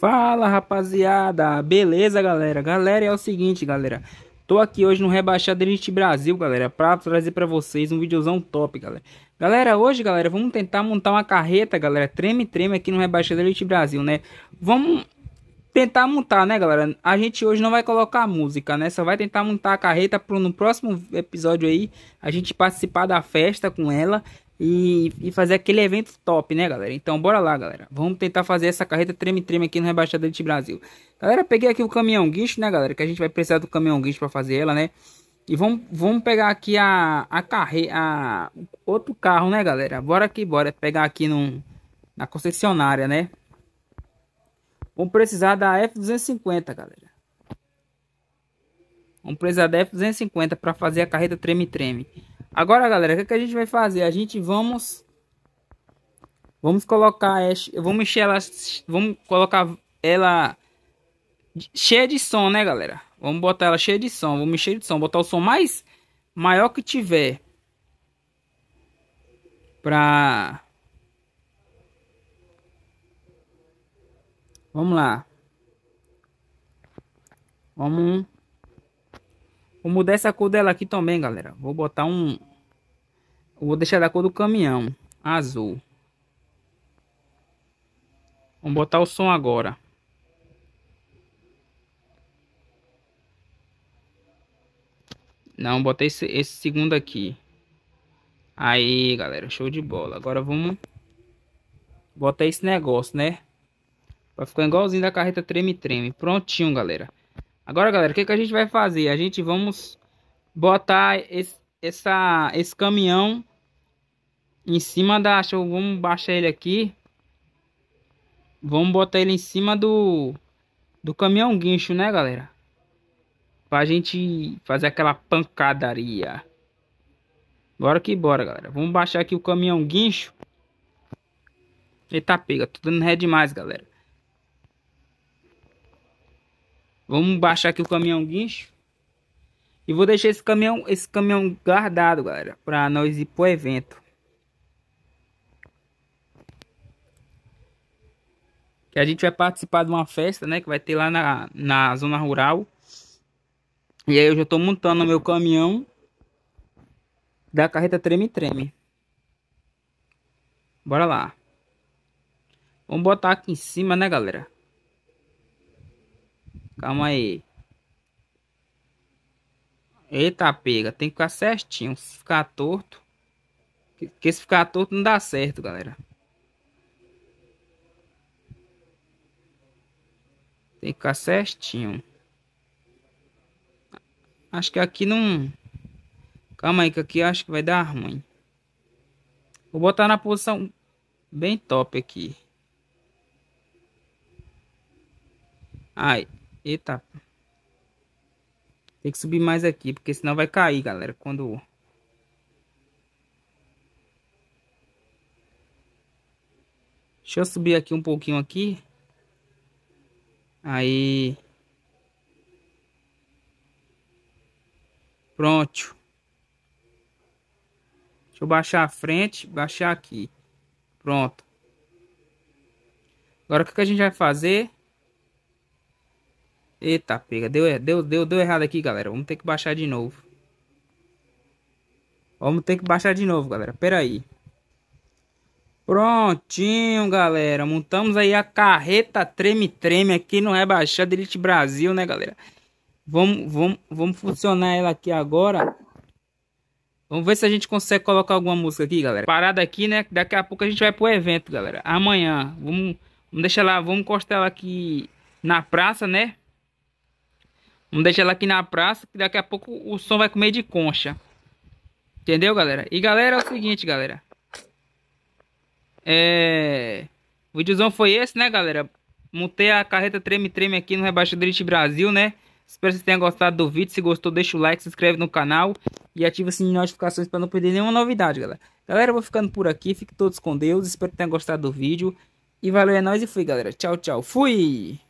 Fala rapaziada, beleza galera? Galera, é o seguinte galera, tô aqui hoje no Rebaixado Elite Brasil galera, pra trazer pra vocês um videozão top galera Galera, hoje galera, vamos tentar montar uma carreta galera, treme-treme aqui no Rebaixado Elite Brasil né Vamos tentar montar né galera, a gente hoje não vai colocar música né, só vai tentar montar a carreta pro, no próximo episódio aí A gente participar da festa com ela e, e, fazer aquele evento top, né, galera? Então, bora lá, galera. Vamos tentar fazer essa carreta treme-treme aqui no Rebaixador de Brasil. Galera, peguei aqui o caminhão guincho, né, galera? Que a gente vai precisar do caminhão guincho para fazer ela, né? E vamos, vamos pegar aqui a, a carreta, a outro carro, né, galera? Bora aqui, bora pegar aqui num, na concessionária, né? Vamos precisar da F250, galera. Vamos precisar da F250 para fazer a carreta treme-treme. Agora, galera, o que, que, a gente vai fazer? A gente vamos... Vamos colocar... Vamos encher ela... Vamos colocar ela... Cheia de som, né, galera? Vamos botar ela cheia de som. Vamos encher de som. Botar o som mais... Maior que tiver. Pra... Vamos lá. Vamos... Vou mudar essa cor dela aqui também, galera. Vou botar um... Vou deixar da cor do caminhão. Azul. Vamos botar o som agora. Não, botei esse, esse segundo aqui. Aí, galera. Show de bola. Agora vamos... Botar esse negócio, né? Vai ficar igualzinho da carreta treme-treme. Prontinho, galera. Agora, galera, o que, que a gente vai fazer? A gente vamos botar esse, essa, esse caminhão em cima da... Deixa eu, vamos baixar ele aqui. Vamos botar ele em cima do, do caminhão guincho, né, galera? Pra gente fazer aquela pancadaria. Bora que bora, galera. Vamos baixar aqui o caminhão guincho. Eita, pega. Tô dando ré demais, galera. Vamos baixar aqui o caminhão guincho. E vou deixar esse caminhão, esse caminhão guardado, galera, para nós ir pro evento. Que a gente vai participar de uma festa, né, que vai ter lá na, na zona rural. E aí eu já tô montando o meu caminhão da carreta Treme Treme. Bora lá. Vamos botar aqui em cima, né, galera? Calma aí. Eita, pega. Tem que ficar certinho. Se ficar torto. Porque se ficar torto não dá certo, galera. Tem que ficar certinho. Acho que aqui não... Calma aí, que aqui acho que vai dar ruim. Vou botar na posição bem top aqui. Aí, Eita. Tem que subir mais aqui, porque senão vai cair, galera, quando... Deixa eu subir aqui um pouquinho aqui. Aí. Pronto. Deixa eu baixar a frente, baixar aqui. Pronto. Agora o que a gente vai fazer? Eita, pega. Deu, er-, deu, deu, deu errado aqui, galera. Vamos ter que baixar de novo. Vamos ter que baixar de novo, galera. Pera aí. Prontinho, galera. Montamos aí a carreta treme-treme aqui no Rebaixada Elite Brasil, né, galera? Vamos, vamos, vamos funcionar ela aqui agora. Vamos ver se a gente consegue colocar alguma música aqui, galera. Parada aqui, né? Daqui a pouco a gente vai pro evento, galera. Amanhã. Vamos, vamos deixar lá, vamos encostar ela aqui na praça, né? Vamos deixar ela aqui na praça, que daqui a pouco o som vai comer de concha. Entendeu, galera? E galera, é o seguinte, galera. É... O videozão foi esse, né, galera? Montei a carreta Treme Treme aqui no Rebaixadrite Brasil, né? Espero que vocês tenham gostado do vídeo. Se gostou, deixa o like, se inscreve no canal e ativa o sininho de notificações para não perder nenhuma novidade, galera. Galera, eu vou ficando por aqui. Fiquem todos com Deus. Espero que tenham gostado do vídeo. E valeu, é nóis e fui, galera. Tchau, tchau. Fui!